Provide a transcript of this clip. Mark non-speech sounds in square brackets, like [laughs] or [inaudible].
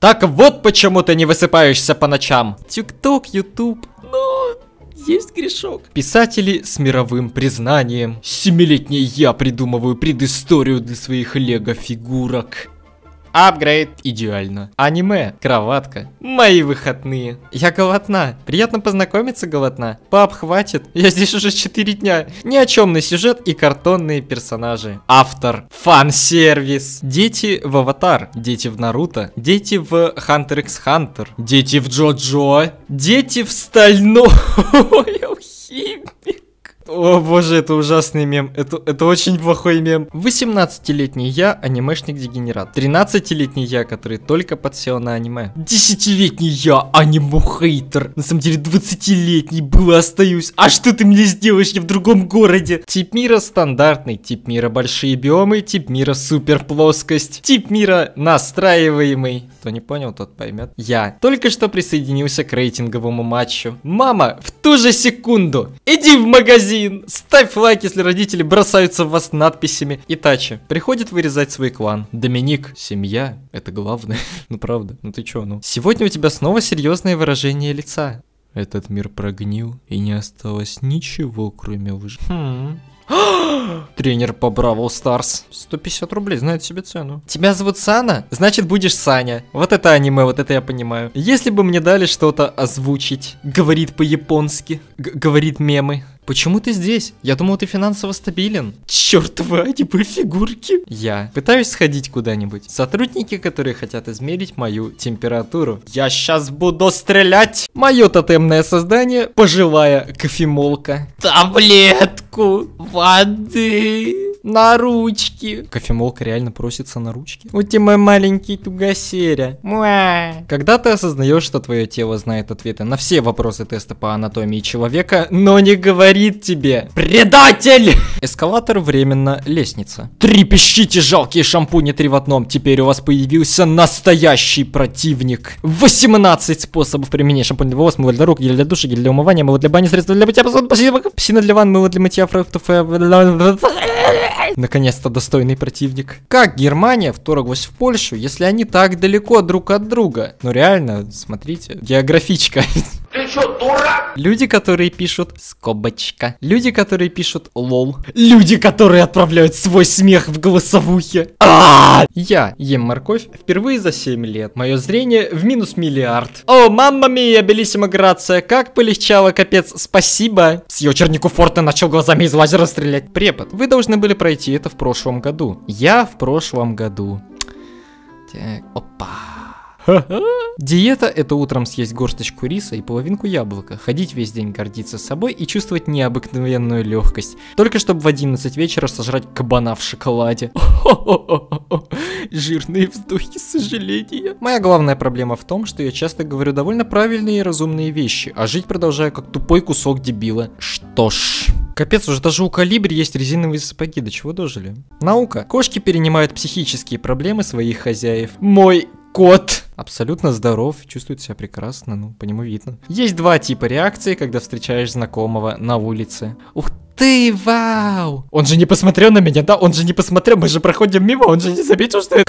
Так вот почему ты не высыпаешься по ночам. тик ютуб. но есть грешок. Писатели с мировым признанием. Семилетний я придумываю предысторию для своих лего-фигурок. Апгрейд. Идеально. Аниме. Кроватка. Мои выходные. Я голодна. Приятно познакомиться, голодна. Пап, хватит. Я здесь уже 4 дня. Ни о чемный сюжет и картонные персонажи. Автор. Фан-сервис. Дети в Аватар. Дети в Наруто. Дети в Хантер x Хантер. Дети в Джо-Джо. Дети в Стальной [laughs] Алхимии. О боже, это ужасный мем. Это, это очень плохой мем. 18-летний я, анимешник-дегенерат. 13-летний я, который только подсел на аниме. 10-летний я, аниму-хейтер. На самом деле 20-летний был и остаюсь. А что ты мне сделаешь? Я в другом городе. Тип мира стандартный. Тип мира большие биомы. Тип мира супер плоскость. Тип мира настраиваемый. Кто не понял, тот поймет. Я только что присоединился к рейтинговому матчу. Мама, в ту же секунду. Иди в магазин ставь лайк, если родители бросаются в вас надписями. Итачи приходит вырезать свой клан. Доминик, семья, это главное. [laughs] ну правда, ну ты чё, ну. Сегодня у тебя снова серьезное выражение лица. Этот мир прогнил, и не осталось ничего, кроме выж... Хм. [gasps] Тренер по Бравл Старс. 150 рублей, знает себе цену. Тебя зовут Сана? Значит, будешь Саня. Вот это аниме, вот это я понимаю. Если бы мне дали что-то озвучить. Говорит по-японски. Говорит мемы. Почему ты здесь? Я думал, ты финансово стабилен. Чёртова, они бы фигурки. Я пытаюсь сходить куда-нибудь. Сотрудники, которые хотят измерить мою температуру. Я сейчас буду стрелять. Мое тотемное создание, пожилая кофемолка. Таблетку воды. На ручки. Кофемолка реально просится на ручки. У тебя мой маленький тугосеря. Муа. Когда ты осознаешь, что твое тело знает ответы на все вопросы теста по анатомии человека, но не говорит тебе. Предатель! Эскалатор временно лестница. Трепещите, жалкие шампуни три в одном. Теперь у вас появился настоящий противник. 18 способов применения шампуня для волос, мыло для рук, гель для душа, гель для умывания, мыло для бани, средства для мытья, посуды, псина для ванны, мыло для мытья фруктов. Э, Наконец-то достойный противник. Как Германия вторглась в Польшу, если они так далеко друг от друга? Ну реально, смотрите, географичка. [laughs] Ты чё, дурак? Люди, которые пишут скобочка. Люди, которые пишут лол. Люди, которые отправляют свой смех в голосовухе. А -а -а! Я ем морковь впервые за 7 лет. Мое зрение в минус миллиард. О, мамма мия, белиссима грация, как полегчало, капец, спасибо. С ее чернику форта начал глазами из лазера стрелять. Препод, вы должны были пройти это в прошлом году. Я в прошлом году. Так, опа. Диета – это утром съесть горсточку риса и половинку яблока, ходить весь день гордиться собой и чувствовать необыкновенную легкость. Только чтобы в 11 вечера сожрать кабана в шоколаде. [laughs] Жирные вздохи сожаления. Моя главная проблема в том, что я часто говорю довольно правильные и разумные вещи, а жить продолжаю как тупой кусок дебила. Что ж... Капец, уже даже у Калибри есть резиновые сапоги, до чего дожили? Наука. Кошки перенимают психические проблемы своих хозяев. Мой кот абсолютно здоров, чувствует себя прекрасно, ну, по нему видно. Есть два типа реакции, когда встречаешь знакомого на улице. Ух ты, вау! Он же не посмотрел на меня, да? Он же не посмотрел, мы же проходим мимо, он же не заметил, что это...